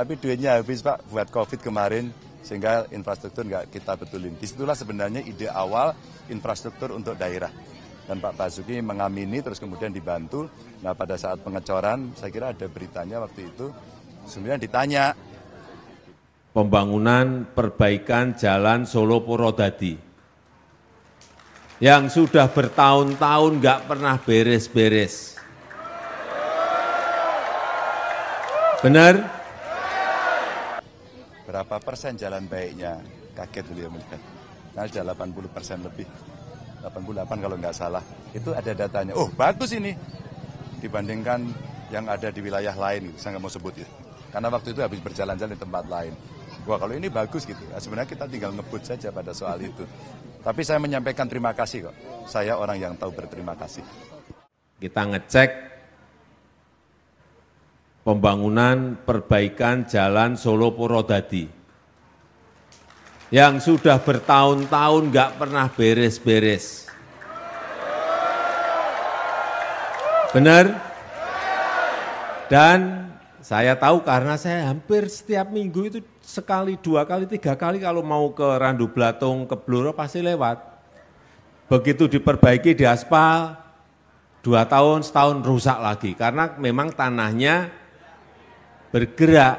Tapi duitnya habis Pak buat COVID kemarin, sehingga infrastruktur nggak kita betulin. Disitulah sebenarnya ide awal infrastruktur untuk daerah. Dan Pak Basuki mengamini terus kemudian dibantu. Nah pada saat pengecoran saya kira ada beritanya waktu itu, sebenarnya ditanya. Pembangunan perbaikan jalan Solo Purwodadi yang sudah bertahun-tahun nggak pernah beres-beres. Benar? berapa persen jalan baiknya. Kaget beliau melihat. Nah, sudah 80 persen lebih. 88 kalau nggak salah. Itu ada datanya. Oh, bagus ini. Dibandingkan yang ada di wilayah lain. Gitu. Saya nggak mau sebut ya. Karena waktu itu habis berjalan-jalan di tempat lain. Wah kalau ini bagus gitu. Nah, sebenarnya kita tinggal ngebut saja pada soal itu. Tapi saya menyampaikan terima kasih kok. Saya orang yang tahu berterima kasih. Kita ngecek pembangunan perbaikan jalan Solo Purwodadi yang sudah bertahun-tahun enggak pernah beres-beres. Benar? Dan saya tahu karena saya hampir setiap minggu itu sekali, dua kali, tiga kali kalau mau ke Randu Blatung, ke Bluro pasti lewat. Begitu diperbaiki di aspal, dua tahun, setahun rusak lagi. Karena memang tanahnya bergerak.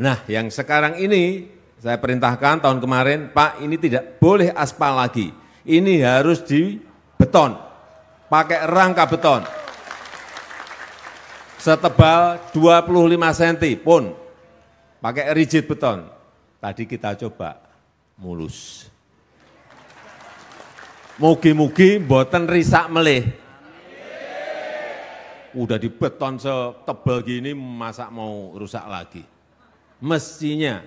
Nah, yang sekarang ini saya perintahkan tahun kemarin, Pak, ini tidak boleh aspal lagi. Ini harus di beton, pakai rangka beton. Setebal 25 cm pun, pakai rigid beton. Tadi kita coba mulus. Mugi-mugi boten risak melih, udah di beton setebal gini masa mau rusak lagi. Mestinya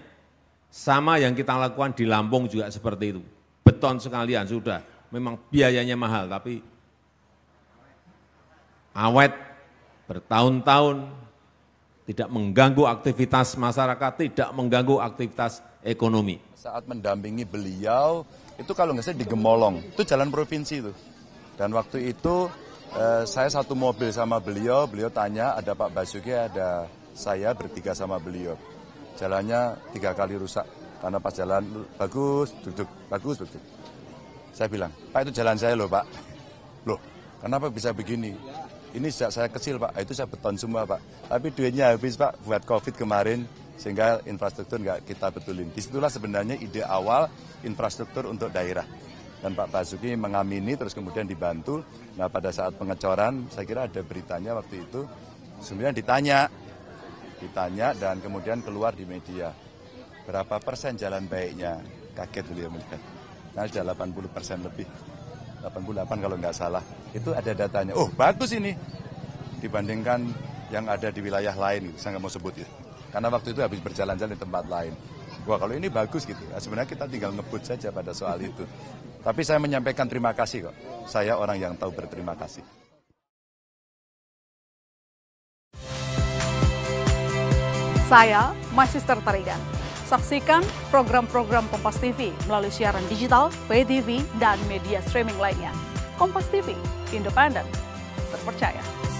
sama yang kita lakukan di Lampung juga seperti itu. Beton sekalian sudah, memang biayanya mahal tapi awet bertahun-tahun tidak mengganggu aktivitas masyarakat, tidak mengganggu aktivitas ekonomi. Saat mendampingi beliau, itu kalau nggak salah di Gemolong, itu jalan provinsi itu. Dan waktu itu Eh, saya satu mobil sama beliau, beliau tanya ada Pak Basuki, ada saya bertiga sama beliau. Jalannya tiga kali rusak karena pas jalan bagus, duduk, bagus, duduk. Saya bilang, Pak itu jalan saya loh Pak. Loh, kenapa bisa begini? Ini sejak saya kecil Pak, itu saya beton semua Pak. Tapi duitnya habis Pak buat COVID kemarin, sehingga infrastruktur nggak kita betulin. Disitulah sebenarnya ide awal infrastruktur untuk daerah dan Pak Basuki mengamini terus kemudian dibantu. Nah pada saat pengecoran saya kira ada beritanya waktu itu sebenarnya ditanya, ditanya dan kemudian keluar di media berapa persen jalan baiknya kaget beliau melihat. Nah sudah 80 persen lebih, 88 kalau nggak salah itu ada datanya. Oh bagus ini dibandingkan yang ada di wilayah lain, saya nggak mau sebut ya. Karena waktu itu habis berjalan-jalan di tempat lain. Wah kalau ini bagus gitu. Nah, sebenarnya kita tinggal ngebut saja pada soal itu. Tapi saya menyampaikan terima kasih kok. Saya orang yang tahu berterima kasih. Saya My Sister Tarigan. Saksikan program-program Kompas TV melalui siaran digital, pay TV, dan media streaming lainnya. Kompas TV, independen, terpercaya.